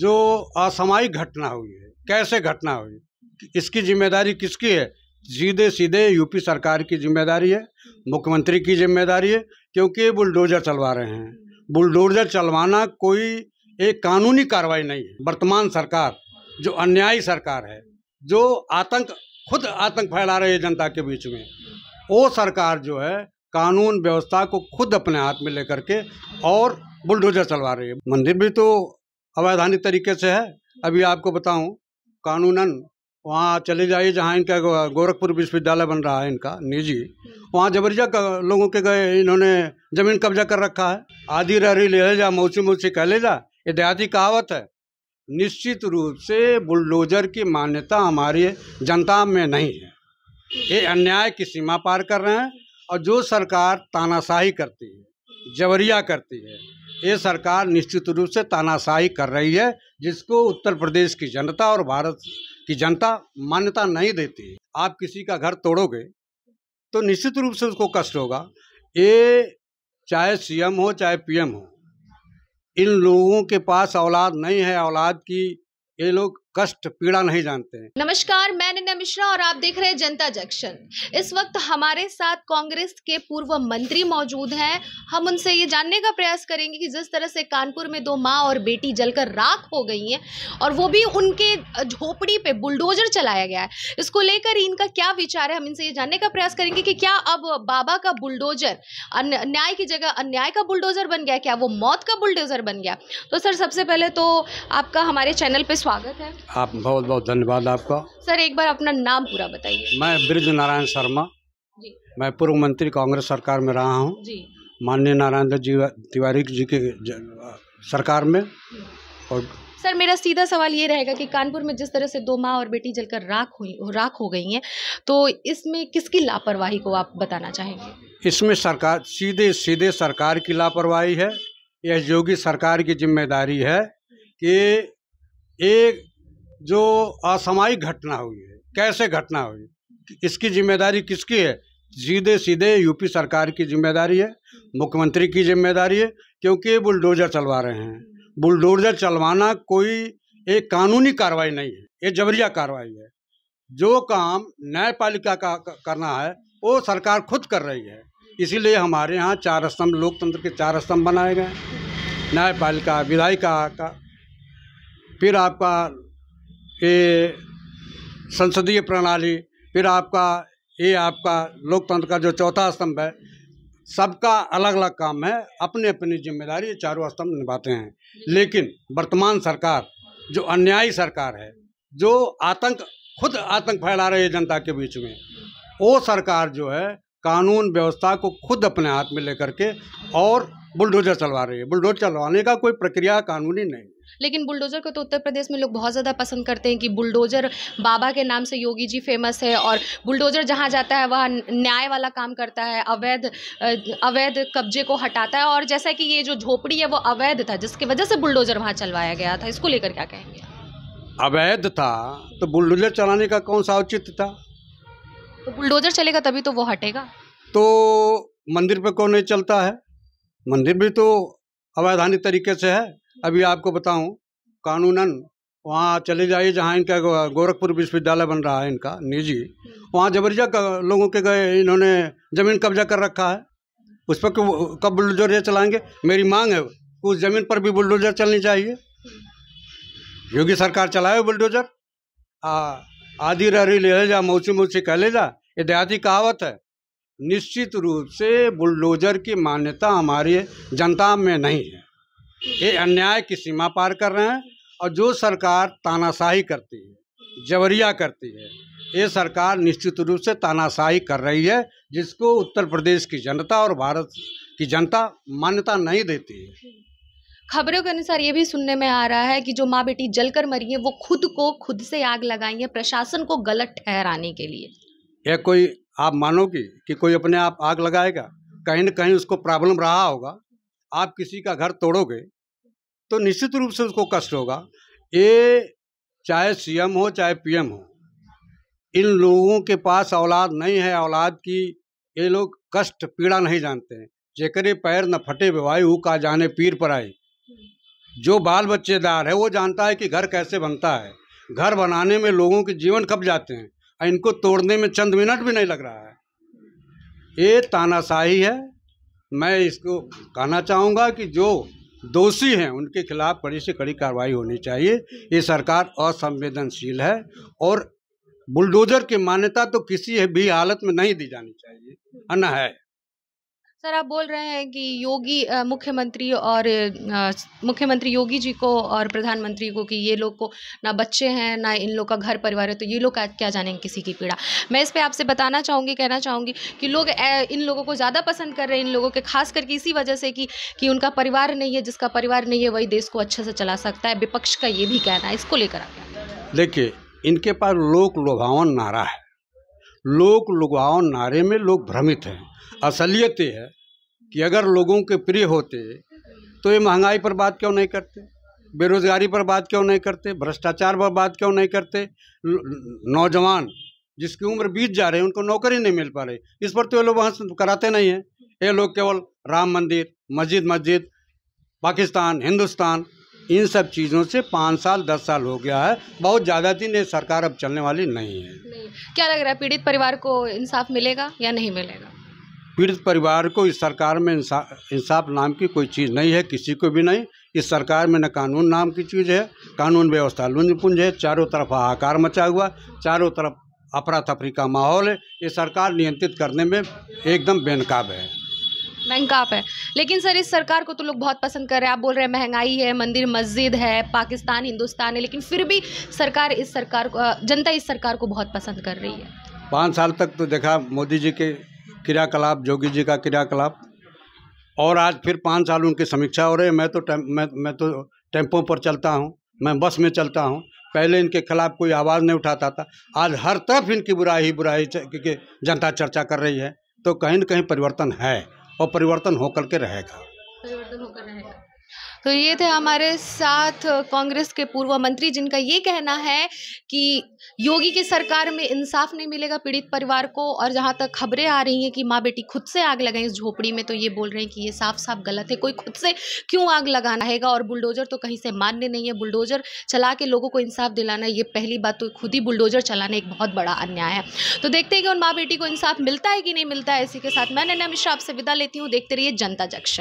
जो असामायिक घटना हुई है कैसे घटना हुई इसकी जिम्मेदारी किसकी है सीधे सीधे यूपी सरकार की जिम्मेदारी है मुख्यमंत्री की जिम्मेदारी है क्योंकि बुलडोजर चलवा रहे हैं बुलडोजर चलवाना कोई एक कानूनी कार्रवाई नहीं है वर्तमान सरकार जो अन्यायी सरकार है जो आतंक खुद आतंक फैला रही है जनता के बीच में वो सरकार जो है कानून व्यवस्था को खुद अपने हाथ में लेकर के और बुलडोजर चलवा रही है मंदिर भी तो अवैधानिक तरीके से है अभी आपको बताऊं कानूनन वहाँ चले जाइए जहाँ इनका गोरखपुर विश्वविद्यालय बन रहा है इनका निजी वहाँ जबरजा लोगों के गए इन्होंने जमीन कब्जा कर रखा है आधी रहरी ले जा मौसी मौसी कह ले जा ये देहाती कहावत है निश्चित रूप से बुलडोजर की मान्यता हमारी जनता में नहीं है ये अन्याय की सीमा पार कर रहे हैं और जो सरकार तानाशाही करती है जबरिया करती है ये सरकार निश्चित रूप से तानाशाही कर रही है जिसको उत्तर प्रदेश की जनता और भारत की जनता मान्यता नहीं देती आप किसी का घर तोड़ोगे तो निश्चित रूप से उसको कष्ट होगा ये चाहे सीएम हो चाहे पीएम हो इन लोगों के पास औलाद नहीं है औलाद की ये लोग कष्ट पीड़ा नहीं जानते हैं नमस्कार मैं निन्या मिश्रा और आप देख रहे हैं जनता जंक्शन इस वक्त हमारे साथ कांग्रेस के पूर्व मंत्री मौजूद हैं हम उनसे ये जानने का प्रयास करेंगे कि जिस तरह से कानपुर में दो माँ और बेटी जलकर राख हो गई हैं और वो भी उनके झोपड़ी पे बुलडोजर चलाया गया है इसको लेकर इनका क्या विचार है हम इनसे ये जानने का प्रयास करेंगे कि क्या अब बाबा का बुलडोजर न्याय की जगह अन्याय का बुलडोजर बन गया क्या वो मौत का बुलडोजर बन गया तो सर सबसे पहले तो आपका हमारे चैनल पर स्वागत है आप बहुत बहुत धन्यवाद आपका सर एक बार अपना नाम पूरा बताइए मैं ब्रज नारायण शर्मा जी मैं पूर्व मंत्री कांग्रेस सरकार में रहा हूँ माननीय नारायण जी तिवारी जी के सरकार में और सर मेरा सीधा सवाल ये रहेगा कि कानपुर में जिस तरह से दो माँ और बेटी जलकर राख हुई राख हो गई हैं तो इसमें किसकी लापरवाही को आप बताना चाहेंगे इसमें सरकार सीधे सीधे सरकार की लापरवाही है यह योगी सरकार की जिम्मेदारी है कि एक जो असामायिक घटना हुई है कैसे घटना हुई इसकी जिम्मेदारी किसकी है सीधे सीधे यूपी सरकार की जिम्मेदारी है मुख्यमंत्री की जिम्मेदारी है क्योंकि बुलडोजर चलवा रहे हैं बुलडोजर चलवाना कोई एक कानूनी कार्रवाई नहीं है ये जबरिया कार्रवाई है जो काम न्यायपालिका का करना है वो सरकार खुद कर रही है इसीलिए हमारे यहाँ चार स्तंभ लोकतंत्र के चार स्तंभ बनाए गए न्यायपालिका विधायिका का फिर आपका कि संसदीय प्रणाली फिर आपका ये आपका लोकतंत्र का जो चौथा स्तंभ है सबका अलग अलग काम है अपनी अपनी जिम्मेदारी चारों स्तंभ निभाते हैं लेकिन वर्तमान सरकार जो अन्यायी सरकार है जो आतंक खुद आतंक फैला रही है जनता के बीच में वो सरकार जो है कानून व्यवस्था को खुद अपने हाथ में लेकर के और बुलडोजर चलवा रही है बुलडोजर चलवाने का कोई प्रक्रिया कानूनी नहीं लेकिन बुलडोज़र को तो उत्तर प्रदेश में लोग बहुत ज़्यादा पसंद करते हैं कि बुलडोज़र बाबा के नाम से योगी जी फेमस है और बुलडोज़र जहाँ जाता है वहाँ न्याय वाला काम करता है अवैध अवैध कब्जे को हटाता है और जैसा कि ये जो झोपड़ी है वो अवैध था जिसकी वजह से बुलडोज़र वहाँ चलवाया गया था इसको लेकर क्या कहेंगे अवैध था तो बुलडोज़र चलाने का कौन सा उचित था तो बुलडोज़र चलेगा तभी तो वो हटेगा तो मंदिर पर कौन नहीं चलता है मंदिर भी तो अवैधानिक तरीके से है अभी आपको बताऊं कानूनन वहाँ चले जाइए जहाँ इनका गोरखपुर विश्वविद्यालय बन रहा है इनका निजी वहाँ जबरजा लोगों के गए इन्होंने ज़मीन कब्जा कर रखा है उस पर कब बुलडोजर चलाएंगे मेरी मांग है उस ज़मीन पर भी बुलडोजर चलनी चाहिए योगी सरकार चलाए बुलडोजर आधी रहरी ले जा मौसी मौसी कह ले जा ये देहाती कहावत है निश्चित रूप से बुलडोजर की मान्यता हमारी जनता में नहीं है ये अन्याय की सीमा पार कर रहे हैं और जो सरकार तानाशाही करती है जबरिया करती है ये सरकार निश्चित रूप से तानाशाही कर रही है जिसको उत्तर प्रदेश की जनता और भारत की जनता मान्यता नहीं देती है खबरों के अनुसार ये भी सुनने में आ रहा है कि जो माँ बेटी जलकर मरी है वो खुद को खुद से आग लगाई है प्रशासन को गलत ठहराने के लिए यह कोई आप मानोगी कि कोई अपने आप आग लगाएगा कहीं ना कहीं उसको प्रॉब्लम रहा होगा आप किसी का घर तोड़ोगे तो निश्चित रूप से उसको कष्ट होगा ये चाहे सीएम हो चाहे पीएम हो इन लोगों के पास औलाद नहीं है औलाद की ये लोग कष्ट पीड़ा नहीं जानते हैं जेकरे पैर न फटे ऊ का जाने पीर पर आई जो बाल बच्चेदार है वो जानता है कि घर कैसे बनता है घर बनाने में लोगों के जीवन कब जाते हैं और इनको तोड़ने में चंद मिनट भी नहीं लग रहा है ये तानाशाही है मैं इसको कहना चाहूँगा कि जो दोषी हैं उनके खिलाफ कड़ी से कड़ी कार्रवाई होनी चाहिए ये सरकार असंवेदनशील है और बुलडोजर की मान्यता तो किसी भी हालत में नहीं दी जानी चाहिए है ना है सर आप बोल रहे हैं कि योगी मुख्यमंत्री और मुख्यमंत्री योगी जी को और प्रधानमंत्री को कि ये लोग को ना बच्चे हैं ना इन लोग का घर परिवार है तो ये लोग क्या जानेंगे किसी की पीड़ा मैं इस पर आपसे बताना चाहूँगी कहना चाहूँगी कि लोग इन लोगों को ज़्यादा पसंद कर रहे हैं इन लोगों के खास करके इसी वजह से कि कि उनका परिवार नहीं है जिसका परिवार नहीं है वही देश को अच्छे से चला सकता है विपक्ष का ये भी कहना है इसको लेकर आप देखिए इनके पास लोक लुभावन नारा है लोक लुभावन नारे में लोग भ्रमित हैं असलियत ये है कि अगर लोगों के प्रिय होते तो ये महंगाई पर बात क्यों नहीं करते बेरोजगारी पर बात क्यों नहीं करते भ्रष्टाचार पर बात क्यों नहीं करते नौजवान जिसकी उम्र बीत जा रही है उनको नौकरी नहीं मिल पा रही इस पर तो ये लोग वहाँ कराते नहीं हैं ये लोग केवल राम मंदिर मस्जिद मस्जिद पाकिस्तान हिंदुस्तान इन सब चीज़ों से पाँच साल दस साल हो गया है बहुत ज़्यादा दिन ये सरकार अब चलने वाली नहीं है नहीं। क्या लग रहा है पीड़ित परिवार को इंसाफ मिलेगा या नहीं मिलेगा पीड़ित परिवार को इस सरकार में इंसाफ इंसाफ नाम की कोई चीज़ नहीं है किसी को भी नहीं इस सरकार में न कानून नाम की चीज़ है कानून व्यवस्था लुंजपुंज है चारों तरफ हाहाकार मचा हुआ चारों तरफ अपरा तफरी का माहौल है ये सरकार नियंत्रित करने में एकदम बेनकाब है बेनकाब है लेकिन सर इस सरकार को तो लोग बहुत पसंद कर रहे हैं आप बोल रहे हैं महंगाई है मंदिर मस्जिद है पाकिस्तान हिंदुस्तान है लेकिन फिर भी सरकार इस सरकार को जनता इस सरकार को बहुत पसंद कर रही है पाँच साल तक तो देखा मोदी जी के क्रियाकलाप जोगी जी का क्रियाकलाप और आज फिर पाँच साल उनकी समीक्षा हो रही है मैं तो टेम, मैं मैं तो टेम्पो पर चलता हूँ मैं बस में चलता हूँ पहले इनके खिलाफ कोई आवाज़ नहीं उठाता था आज हर तरफ इनकी बुराई ही बुराई क्योंकि जनता चर्चा कर रही है तो कहीं ना कहीं परिवर्तन है और परिवर्तन होकर के रहेगा परिवर्तन होकर रहेगा तो ये थे हमारे साथ कांग्रेस के पूर्व मंत्री जिनका ये कहना है कि योगी की सरकार में इंसाफ नहीं मिलेगा पीड़ित परिवार को और जहाँ तक खबरें आ रही हैं कि माँ बेटी खुद से आग लगाएं इस झोपड़ी में तो ये बोल रहे हैं कि ये साफ साफ गलत है कोई खुद से क्यों आग लगाना हैगा और बुलडोजर तो कहीं से मान्य नहीं है बुलडोजर चला के लोगों को इंसाफ दिलाना ये पहली बात तो खुद ही बुलडोजर चलाना एक बहुत बड़ा अन्याय है तो देखते हैं कि उन माँ बेटी को इंसाफ मिलता है कि नहीं मिलता है इसी के साथ मैं नैना मिश्रा आपसे विदा लेती हूँ देखते रहिए जनता जक्ष